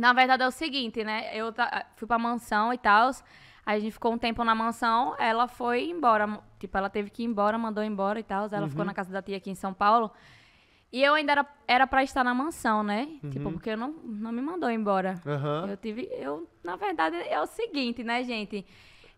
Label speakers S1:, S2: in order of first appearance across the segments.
S1: Na verdade é o seguinte, né? Eu fui pra mansão e tal. a gente ficou um tempo na mansão, ela foi embora. Tipo, ela teve que ir embora, mandou embora e tal. Ela uhum. ficou na casa da tia aqui em São Paulo. E eu ainda era, era pra estar na mansão, né? Tipo, uhum. Tipo, porque não, não me mandou embora. Uhum. Eu tive. Eu, na verdade, é o seguinte, né, gente?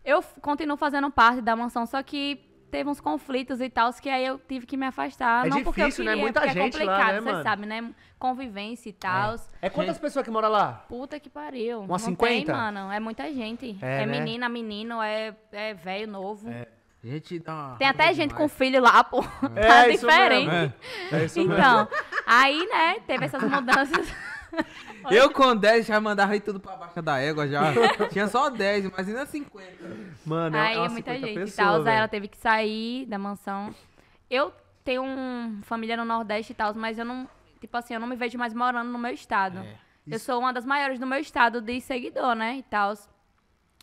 S1: Eu continuo fazendo parte da mansão, só que teve uns conflitos e tal, que aí eu tive que me afastar. É não difícil, porque eu né? queria, é né? Muita gente é complicado, né, você sabe, né? Convivência e tal. É. é. quantas pessoas que moram lá? Puta que pariu. Umas não 50? Tem, mano. É muita gente. É, é né? menina, menino, é, é velho, novo. É. Gente, Tem até gente com filho lá, pô. É, tá é diferente. Mesmo, é. É então, aí, né, teve essas mudanças. Eu com 10 já mandava tudo pra baixo da égua já. Tinha só 10, mas ainda 50. Mano, é Aí é muita gente. Pessoa, ela teve que sair da mansão. Eu tenho um, família no Nordeste e tal, mas eu não. Tipo assim, eu não me vejo mais morando no meu estado. É. Eu sou uma das maiores do meu estado de seguidor, né? E tal.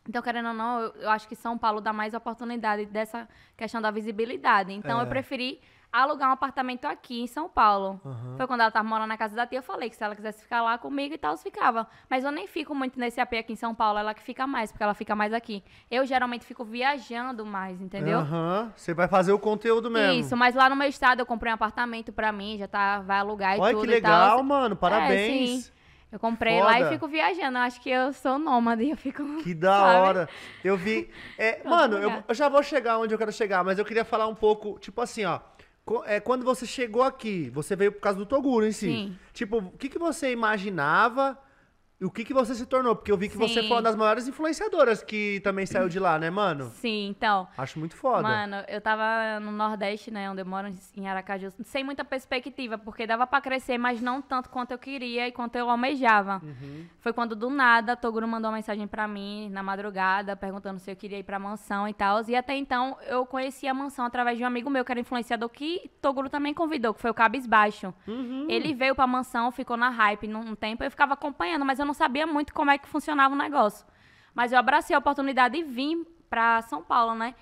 S1: Então, querendo ou não, eu, eu, acho que São Paulo dá mais oportunidade dessa questão da visibilidade. Então, é. eu preferi alugar um apartamento aqui em São Paulo. Uhum. Foi quando ela tava morando na casa da tia, eu falei que se ela quisesse ficar lá comigo e tal, ficava. Mas eu nem fico muito nesse AP aqui em São Paulo, ela que fica mais, porque ela fica mais aqui. Eu geralmente fico viajando mais, entendeu? Aham. Uhum. Você vai fazer o conteúdo mesmo. Isso, mas lá no meu estado eu comprei um apartamento pra mim, já tá, vai alugar e Olha, tudo. Olha que legal, e mano, parabéns. É, sim. Eu comprei Foda. lá e fico viajando. Eu acho que eu sou nômade, eu fico. Que da sabe? hora. Eu vi. É, mano, eu, eu já vou chegar onde eu quero chegar, mas eu queria falar um pouco, tipo assim, ó é quando você chegou aqui, você veio por causa do Toguro em si. Sim. Tipo, o que, que você imaginava e o que, que você se tornou? Porque eu vi que Sim. você foi uma das maiores influenciadoras que também saiu de lá, né, mano? Sim, então. Acho muito foda. Mano, eu tava no Nordeste, né, onde eu moro, em Aracaju, sem muita perspectiva, porque dava para crescer, mas não tanto quanto eu queria e quanto eu almejava. Uhum. Foi quando, do nada, Toguro mandou uma mensagem para mim, na madrugada, perguntando se eu queria ir pra mansão e tal. E até então, eu conheci a mansão através de um amigo meu, que era influenciador, que Toguro também convidou, que foi o Cabisbaixo. Uhum. Ele veio pra mansão, ficou na hype num tempo, eu ficava acompanhando, mas eu não não sabia muito como é que funcionava o negócio. Mas eu abracei a oportunidade e vim para São Paulo, né?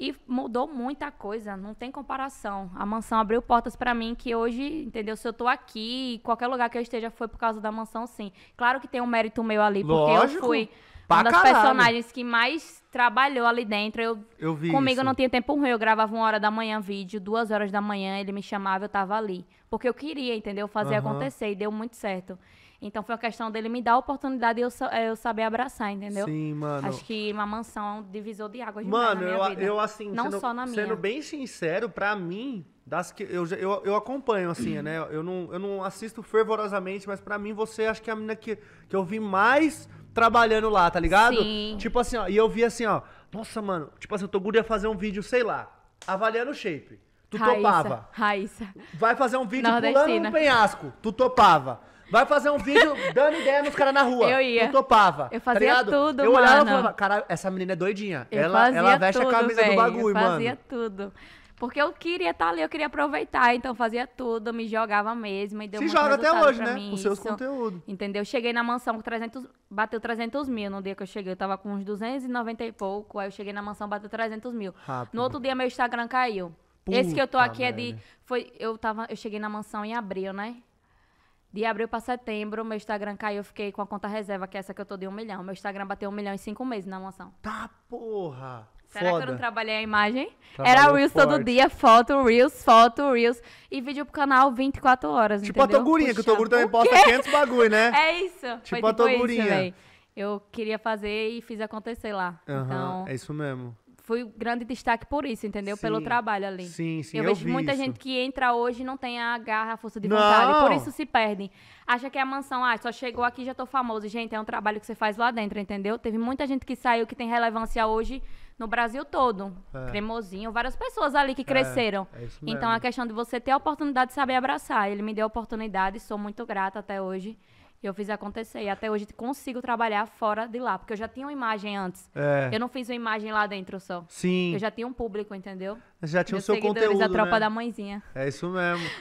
S1: E mudou muita coisa, não tem comparação. A mansão abriu portas para mim que hoje, entendeu? Se eu tô aqui, qualquer lugar que eu esteja foi por causa da mansão, sim. Claro que tem um mérito meu ali, Lógico, porque eu fui uma das caralho. personagens que mais trabalhou ali dentro. Eu, eu vi comigo isso. não tinha tempo ruim, eu gravava uma hora da manhã vídeo, duas horas da manhã, ele me chamava, eu tava ali. Porque eu queria, entendeu? Fazer uhum. acontecer e deu muito certo. Então foi a questão dele me dar a oportunidade de eu, eu saber abraçar, entendeu? Sim, mano. Acho que uma mansão é um divisor de águas mano, eu, vida. eu assim, não sendo, só na minha. Sendo bem sincero, pra mim, das que eu, eu, eu acompanho, assim, né? Eu não, eu não assisto fervorosamente, mas pra mim você acho que é a menina que, que eu vi mais trabalhando lá, tá ligado? Sim. Tipo assim, ó, e eu vi assim, ó, nossa, mano, tipo assim, o Toguro ia fazer um vídeo, sei lá, avaliando o shape.
S2: Tu Raíssa, topava.
S1: Raíssa. Vai fazer um vídeo pulando um penhasco. Tu topava. Vai fazer um vídeo dando ideia nos caras na rua. Eu ia. Não topava. Eu tá fazia tá tudo, eu mano. Eu olhava e falava, cara, essa menina é doidinha. Eu ela, ela veste tudo, a camisa véio. do bagulho, mano. Eu fazia tudo. Porque eu queria estar tá ali, eu queria aproveitar, então fazia tudo, me jogava mesmo e deu Se joga até hoje, né? Com Os seus conteúdos. Entendeu? Cheguei na mansão com 300, bateu 300 mil no dia que eu cheguei, eu tava com uns 290 e pouco, aí eu cheguei na mansão, bateu 300 mil. Rápido. No outro dia meu Instagram caiu.
S2: Puta Esse que eu tô aqui é de
S1: foi eu tava, eu cheguei na mansão em abril, né? De abril para setembro, meu Instagram caiu, eu fiquei com a conta reserva, que é essa que eu tô de um milhão. Meu Instagram bateu um milhão em cinco meses na mansão. Tá, porra! Será Foda. que eu não trabalhei a imagem? Trabalhou Era Reels forte. todo dia, foto, Reels, foto, Reels. E vídeo pro canal 24 horas, tipo entendeu? Tipo a Togurinha, que o Toguro também posta 500 bagulho, né? É isso. Tipo, a tipo Togurinha. Isso, eu queria fazer e fiz acontecer lá. Uhum, então, é isso mesmo foi um grande destaque por isso, entendeu? Sim. Pelo trabalho ali. Sim, sim. Eu, eu vejo muita isso. gente que entra hoje e não tem a garra, a força de vontade. Não. Por isso se perdem. Acha que é a mansão, ah, só chegou aqui já tô famoso. Gente, é um trabalho que você faz lá dentro, entendeu? Teve muita gente que saiu que tem relevância hoje no Brasil todo. É. Cremosinho, várias pessoas ali que é, cresceram. É, é então a questão de você ter a oportunidade de saber abraçar. Ele me deu a oportunidade, sou muito grata até hoje eu fiz acontecer. E até hoje consigo trabalhar fora de lá, porque eu já tinha uma imagem antes. É. Eu não fiz uma imagem lá dentro só. Sim. Eu já tinha um público, entendeu?
S2: Já tinha Meus o seu conteúdo, a tropa né? da mãezinha.
S1: É isso mesmo.